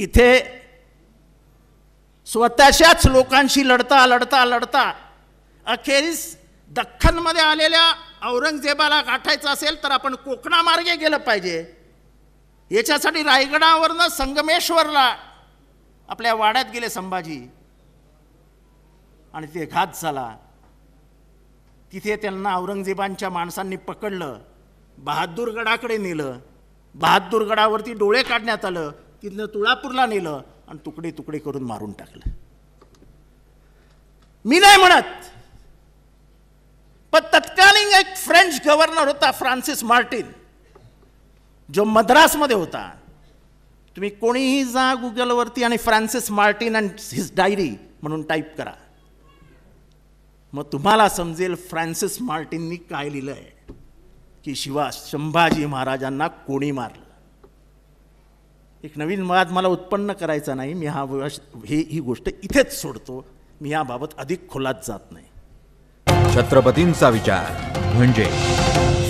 इथे स्वतःच्याच लोकांशी लढता लढता लढता अखेरीस दख्खनमध्ये आलेल्या औरंगजेबाला गाठायचं असेल तर आपण कोकणामार्गे गेलं पाहिजे याच्यासाठी रायगडावरनं संगमेश्वरला आपल्या वाड्यात गेले संभाजी आणि ते घात झाला तिथे त्यांना औरंगजेबांच्या माणसांनी पकडलं बहादूरगडाकडे नेलं बहादूरगडावरती डोळे काढण्यात आलं तिथनं तुळापूरला नेलं आणि तुकडे तुकडे करून मारून टाकलं मी नाही म्हणत पण तत्कालीन एक फ्रेंच गव्हर्नर होता फ्रान्सिस मार्टिन जो मद्रासमध्ये होता तुम्ही कोणीही जा गुगलवरती आणि Francis Martin and his diary म्हणून टाईप करा मग तुम्हाला समजेल फ्रान्सिस मार्टिननी काय लिहिलं आहे की शिवा संभाजी महाराजांना कोणी मारलं एक नवीन वाद मला उत्पन्न करायचा नाही मी हा हे ही गोष्ट इथेच सोडतो मी याबाबत अधिक खोलात जात नाही छत्रपतींचा विचार म्हणजे